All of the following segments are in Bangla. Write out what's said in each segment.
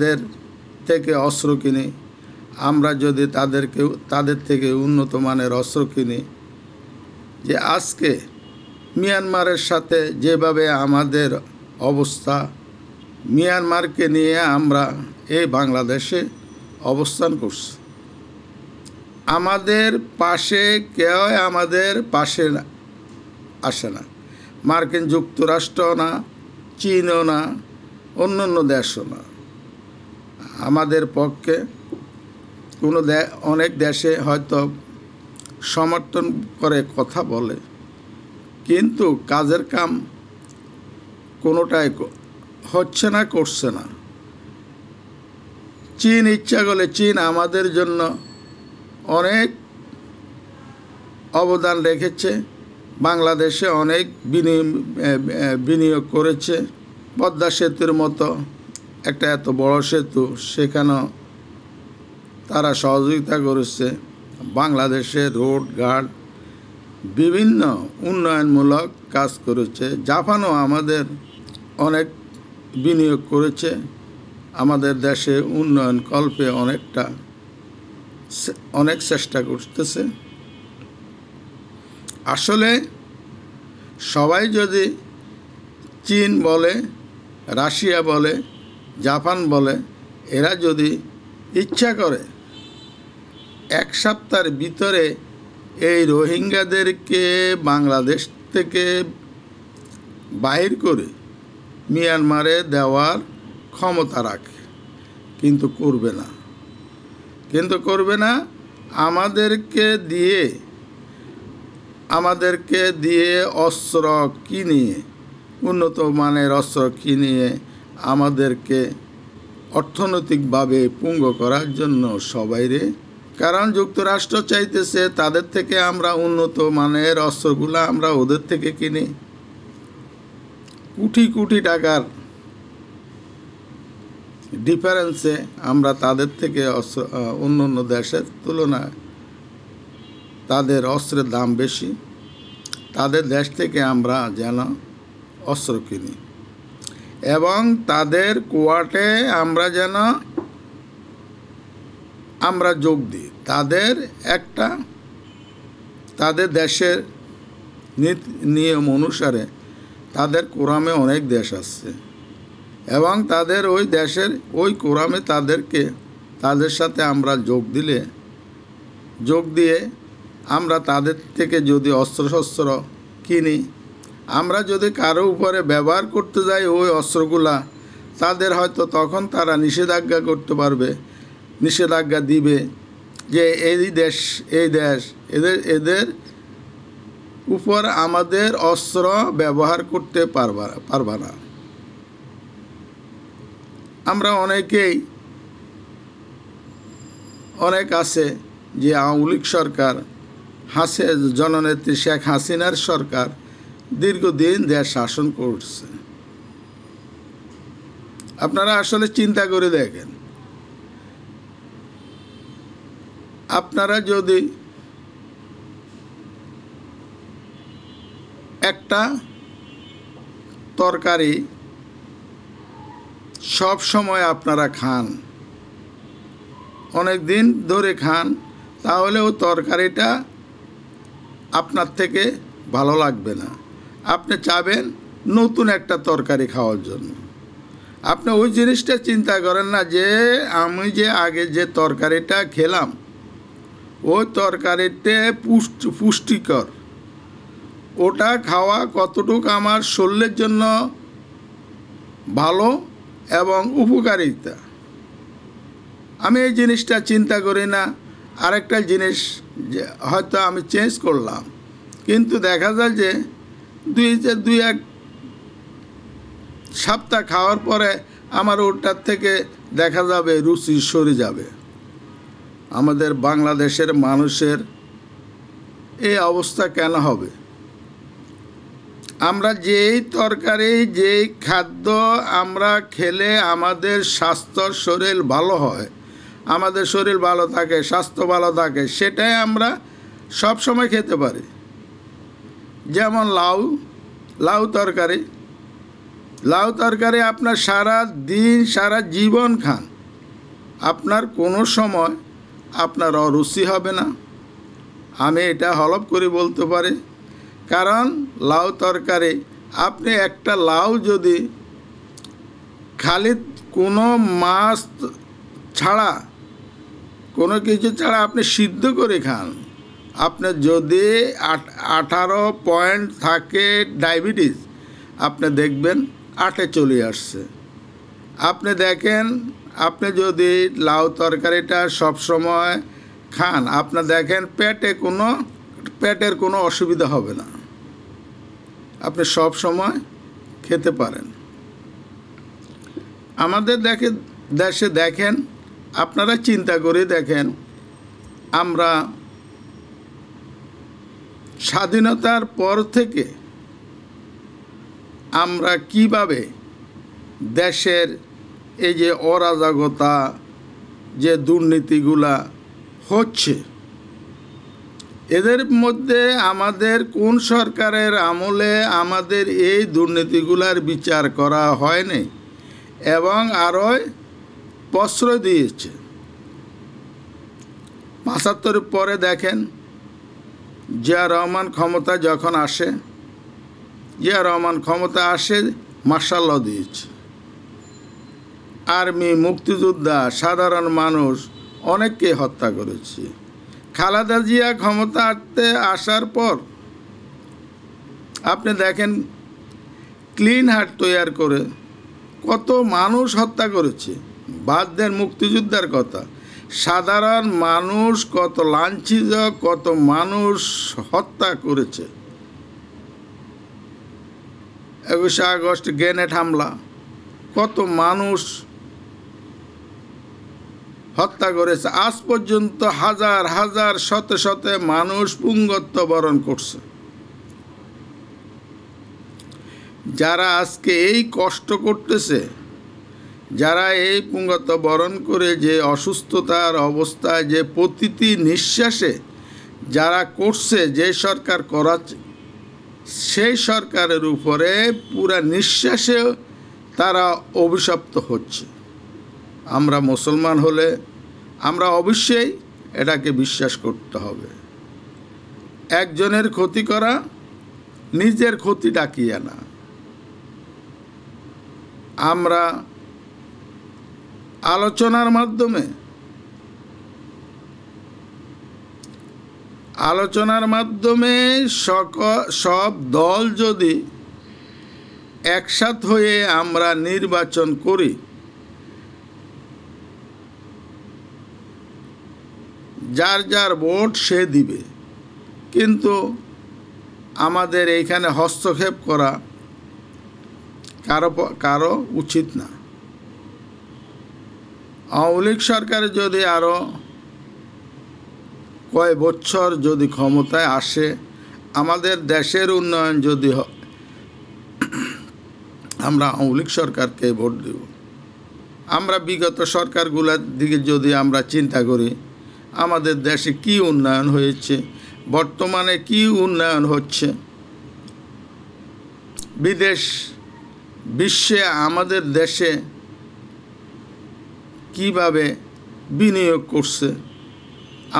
তাদের থেকে অস্ত্র কিনি আমরা যদি তাদেরকে তাদের থেকে উন্নত মানের অস্ত্র কিনি যে আজকে মিয়ানমারের সাথে যেভাবে আমাদের অবস্থা মিয়ানমারকে নিয়ে আমরা এই বাংলাদেশে অবস্থান করছি আমাদের পাশে কেউ আমাদের পাশে আসে না মার্কিন যুক্তরাষ্ট্র না চীনও না অন্য অন্য দেশও না আমাদের পক্ষে কোনো অনেক দেশে হয়তো সমর্থন করে কথা বলে কিন্তু কাজের কাম কোনোটাই হচ্ছে না করছে না চীন ইচ্ছা করলে চীন আমাদের জন্য অনেক অবদান রেখেছে বাংলাদেশে অনেক বিনিয়োগ করেছে পদ্মা সেতুর মতো একটা এত বড় সেতু সেখানেও তারা সহযোগিতা করেছে বাংলাদেশে রোড গার্ড বিভিন্ন উন্নয়নমূলক কাজ করেছে জাপানও আমাদের অনেক বিনিয়োগ করেছে আমাদের দেশে উন্নয়ন কল্পে অনেকটা অনেক চেষ্টা করতেছে আসলে সবাই যদি চীন বলে রাশিয়া বলে জাপান বলে এরা যদি ইচ্ছা করে এক সপ্তাহের ভিতরে এই রোহিঙ্গাদেরকে বাংলাদেশ থেকে বাহির করে মিয়ানমারে দেওয়ার ক্ষমতা রাখে কিন্তু করবে না কিন্তু করবে না আমাদেরকে দিয়ে আমাদেরকে দিয়ে অস্ত্র কিনিয়ে উন্নত মানের অস্ত্র কিনিয়ে আমাদেরকে অর্থনৈতিকভাবে পুঙ্গ করার জন্য সবাইরে কারণ যুক্তরাষ্ট্র চাইতেছে তাদের থেকে আমরা উন্নত মানের অস্ত্রগুলো আমরা ওদের থেকে কিনি কোটি কোটি টাকার ডিফারেন্সে আমরা তাদের থেকে অস্ত্র অন্য অন্য দেশের তুলনায় তাদের অস্ত্রের দাম বেশি তাদের দেশ থেকে আমরা যেন অস্ত্র কিনি এবং তাদের কোয়াটে আমরা যেন আমরা যোগ দিই তাদের একটা তাদের দেশের নিয়ম অনুসারে তাদের কোরামে অনেক দেশ আসছে এবং তাদের ওই দেশের ওই কোরামে তাদেরকে তাদের সাথে আমরা যোগ দিলে যোগ দিয়ে আমরা তাদের থেকে যদি অস্ত্রশস্ত্র কিনি আমরা যদি কারো উপরে ব্যবহার করতে যাই ওই অস্ত্রগুলা তাদের হয়তো তখন তারা নিষেধাজ্ঞা করতে পারবে নিষেধাজ্ঞা দিবে যে এই দেশ এই দেশ এদের এদের উপর আমাদের অস্ত্র ব্যবহার করতে পারবা পারবা না আমরা অনেকেই অনেক আছে যে আওয়ামী লীগ সরকার হাসে জননেত্রী শেখ হাসিনার সরকার দীর্ঘদিন দেশ শাসন করছে আপনারা আসলে চিন্তা করে দেখেন আপনারা যদি একটা তরকারি সব সময় আপনারা খান অনেক দিন ধরে খান তাহলে ও তরকারিটা আপনার থেকে ভালো লাগবে না আপনি চাবেন নতুন একটা তরকারি খাওয়ার জন্য আপনি ওই জিনিসটা চিন্তা করেন না যে আমি যে আগে যে তরকারিটা খেলাম ওই তরকারিতে পুষ্টি পুষ্টিকর ওটা খাওয়া কতটুক আমার শরীরের জন্য ভালো এবং উপকারিতা আমি এই জিনিসটা চিন্তা করি না আরেকটা জিনিস হয়তো আমি চেঞ্জ করলাম কিন্তু দেখা যায় যে দুই দুই এক সপ্তাহ খাওয়ার পরে আমার ওটার থেকে দেখা যাবে রুচি সরে যাবে আমাদের বাংলাদেশের মানুষের এই অবস্থা কেন হবে আমরা যেই তরকারি যেই খাদ্য আমরা খেলে আমাদের স্বাস্থ্য শরীর ভালো হয় আমাদের শরীর ভালো থাকে স্বাস্থ্য ভালো থাকে সেটাই আমরা সব সময় খেতে পারি যেমন লাউ লাউ তরকারি লাউ তরকারি আপনার সারা দিন সারা জীবন খান আপনার কোনো সময় আপনার অরুচি হবে না আমি এটা হলপ করে বলতে পারি কারণ লাউ তরকারি আপনি একটা লাউ যদি খালি কোনো মাছ ছাড়া কোনো কিছু ছাড়া আপনি সিদ্ধ করে খান আপনার যদি আঠারো পয়েন্ট থাকে ডায়াবেটিস আপনি দেখবেন আটে চলে আসছে আপনি দেখেন আপনি যদি লাউ তরকারিটা সবসময় খান আপনি দেখেন পেটে কোনো পেটের কোনো অসুবিধা হবে না আপনি সব সময় খেতে পারেন আমাদের দেখে দেশে দেখেন আপনারা চিন্তা করে দেখেন আমরা স্বাধীনতার পর থেকে আমরা কিভাবে দেশের এই যে অরাজকতা যে দুর্নীতিগুলা হচ্ছে এদের মধ্যে আমাদের কোন সরকারের আমলে আমাদের এই দুর্নীতিগুলার বিচার করা হয়নি এবং আরও প্রশ্রয় দিয়েছে পাঁচাত্তর পরে দেখেন জিয়া রহমান ক্ষমতা যখন আসে জিয়া রহমান ক্ষমতা আসে মার্শাল দিয়েছে আর্মি মুক্তিযোদ্ধা সাধারণ মানুষ অনেককে হত্যা করেছে খালাদা জিয়া ক্ষমতা আসতে আসার পর আপনি দেখেন ক্লিন হার্ট তৈয়ার করে কত মানুষ হত্যা করেছে বাদ দেন মুক্তিযোদ্ধার কথা সাধারণ মানুষ কত লাঞ্ছিত কত মানুষ হত্যা করেছে একুশে আগস্ট গ্রেনেড হামলা কত মানুষ হত্যা করেছে আজ পর্যন্ত হাজার হাজার শত শত মানুষ পুঙ্গত্ব বরণ করছে যারা আজকে এই কষ্ট করতেছে যারা এই পুঙ্গত বরণ করে যে অসুস্থতার অবস্থায় যে প্রতিটি নিঃশ্বাসে যারা করছে যে সরকার করা সেই সরকারের উপরে পুরা নিঃশ্বাসে তারা অভিশপ্ত হচ্ছে আমরা মুসলমান হলে আমরা অবশ্যই এটাকে বিশ্বাস করতে হবে একজনের ক্ষতি করা নিজের ক্ষতি ডাকিয়ে না আমরা আলোচনার মাধ্যমে আলোচনার মাধ্যমে সক সব দল যদি একসাথ হয়ে আমরা নির্বাচন করি যার যার ভোট সে দিবে কিন্তু আমাদের এইখানে হস্তক্ষেপ করা কারো কারো উচিত না আওয়ামী লীগ সরকার যদি আরও কয় বছর যদি ক্ষমতায় আসে আমাদের দেশের উন্নয়ন যদি হয় আমরা আওয়ামী সরকারকে ভোট দেব আমরা বিগত সরকারগুলোর দিকে যদি আমরা চিন্তা করি আমাদের দেশে কি উন্নয়ন হয়েছে বর্তমানে কি উন্নয়ন হচ্ছে বিদেশ বিশ্বে আমাদের দেশে কিভাবে বিনিয়োগ করছে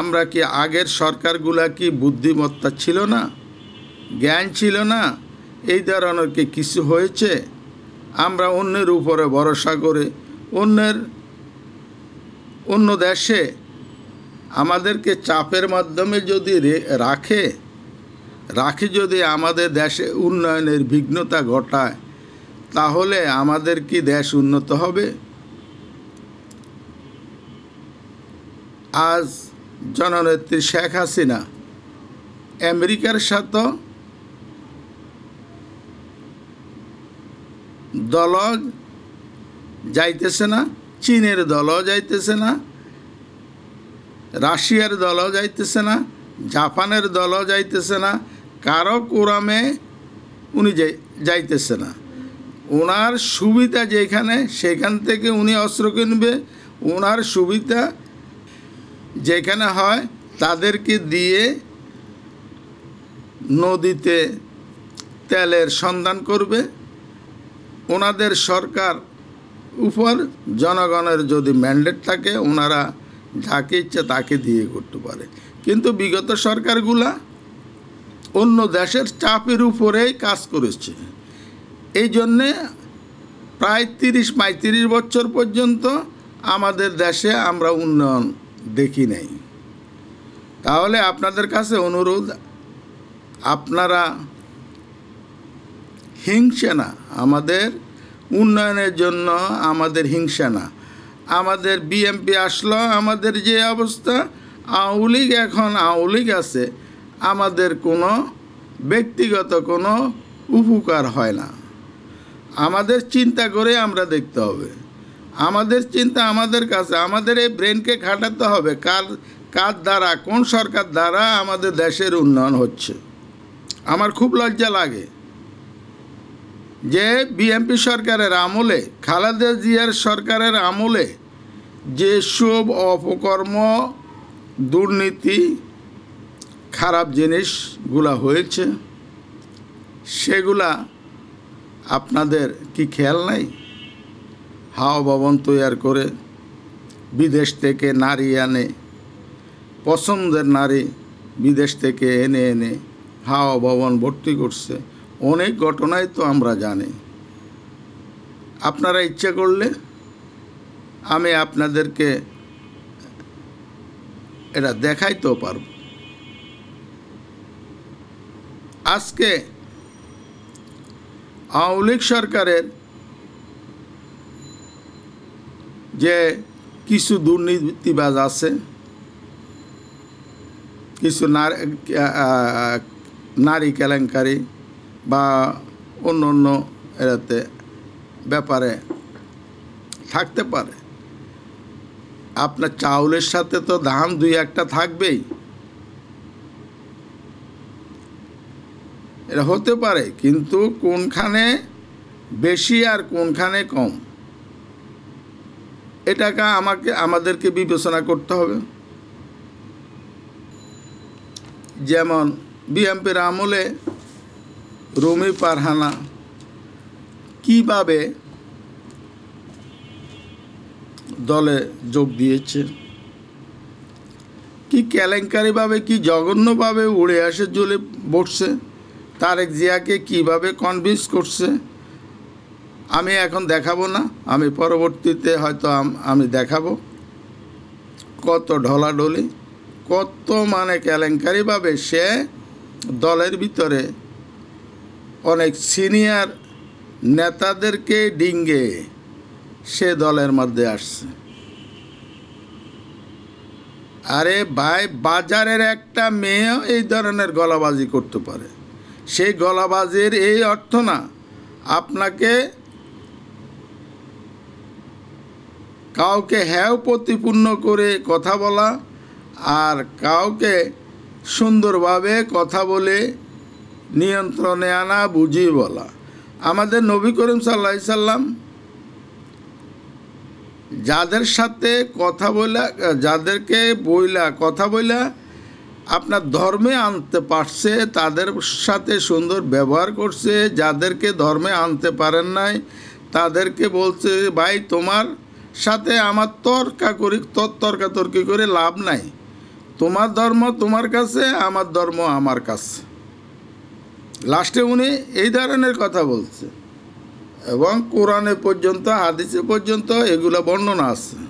আমরা কি আগের সরকারগুলা কি বুদ্ধিমত্তা ছিল না জ্ঞান ছিল না এই ধরনের কি কিছু হয়েছে আমরা অন্যের উপরে ভরসা করে অন্যের অন্য দেশে আমাদেরকে চাপের মাধ্যমে যদি রাখে রাখে যদি আমাদের দেশে উন্নয়নের বিঘ্নতা ঘটায় তাহলে আমাদের কি দেশ উন্নত হবে আজ জননেত্রী শেখ হাসিনা আমেরিকার সাথে দল যাইতেছে না চীনের দল যাইতেছে না রাশিয়ার দল যাইতেছে না জাপানের দল যাইতেছে না কারো কোরামে উনি যাইতেছে না ওনার সুবিধা যেখানে সেখান থেকে উনি অস্ত্র কিনবে ওনার সুবিধা যেখানে হয় তাদেরকে দিয়ে নদীতে তেলের সন্ধান করবে ওনাদের সরকার উপর জনগণের যদি ম্যান্ডেট থাকে ওনারা যাকে ইচ্ছে তাকে দিয়ে করতে পারে কিন্তু বিগত সরকারগুলা অন্য দেশের চাপের উপরেই কাজ করেছে এই জন্যে প্রায় তিরিশ পঁয়ত্রিশ বছর পর্যন্ত আমাদের দেশে আমরা উন্নয়ন দেখি নাই তাহলে আপনাদের কাছে অনুরোধ আপনারা হিংসা না আমাদের উন্নয়নের জন্য আমাদের হিংসা না আমাদের বিএমপি আসলো আমাদের যে অবস্থা আওয়ামী লীগ এখন আওয়ামী লীগ আছে আমাদের কোনো ব্যক্তিগত কোনো উপকার হয় না আমাদের চিন্তা করে আমরা দেখতে হবে আমাদের চিন্তা আমাদের কাছে আমাদের এই ব্রেনকে খাটাতে হবে কার কার দ্বারা কোন সরকার দ্বারা আমাদের দেশের উন্নয়ন হচ্ছে আমার খুব লজ্জা লাগে যে বিএনপি সরকারের আমলে খালেদা জিয়ার সরকারের আমলে যেসব অপকর্ম দুর্নীতি খারাপ জিনিসগুলা হয়েছে সেগুলা আপনাদের কি খেয়াল নাই হাওয়া ভবন তৈয়ার করে বিদেশ থেকে নারী আনে পছন্দের নারী বিদেশ থেকে এনে এনে হাওয়া ভবন ভর্তি করছে অনেক ঘটনাই তো আমরা জানি আপনারা ইচ্ছা করলে আমি আপনাদেরকে এটা দেখাইতেও পারব আজকে আওয়ামী লীগ সরকারের যে কিছু দুর্নীতিবাজ আছে কিছু নারী কেলেঙ্কারি বা অন্য অন্য এরাতে ব্যাপারে থাকতে পারে আপনার চাউলের সাথে তো দাম দুই একটা থাকবেই এটা হতে পারে কিন্তু কোনখানে বেশি আর কোনখানে কম এটাকে আমাকে আমাদেরকে বিবেচনা করতে হবে যেমন বিএমপির আমলে রুমি পারহানা কিভাবে দলে যোগ দিয়েছে কি কেলেঙ্কারিভাবে কি জঘন্যভাবে উড়ে আসে জ্বলে বসছে তারেক জিয়াকে কিভাবে কনভিন্স করছে আমি এখন দেখাবো না আমি পরবর্তীতে হয়তো আমি দেখাবো কত ঢলাঢলি কত মানে কেলেঙ্কারিভাবে সে দলের ভিতরে অনেক সিনিয়র নেতাদেরকে ডিঙ্গে সে দলের মধ্যে আসছে আরে ভাই বাজারের একটা মেয়েও এই ধরনের গলাবাজি করতে পারে সেই গলাবাজির এই অর্থ না আপনাকে কাউকে হ্যাঁ প্রতিপূর্ণ করে কথা বলা আর কাউকে সুন্দরভাবে কথা বলে নিয়ন্ত্রণে আনা বুঝিয়ে বলা আমাদের নবী করিম সাল্লা সাল্লাম যাদের সাথে কথা বলা যাদেরকে বইলা কথা বইলা আপনার ধর্মে আনতে পারছে তাদের সাথে সুন্দর ব্যবহার করছে যাদেরকে ধর্মে আনতে পারেন নাই তাদেরকে বলছে ভাই তোমার সাথে আমার তর্কা করি তর্কা তর্কি করে লাভ নাই তোমার ধর্ম তোমার কাছে আমার ধর্ম আমার কাছে লাস্টে উনি এই ধরনের কথা বলছে এবং কোরআনে পর্যন্ত হাদিসে পর্যন্ত এগুলো বর্ণনা আছে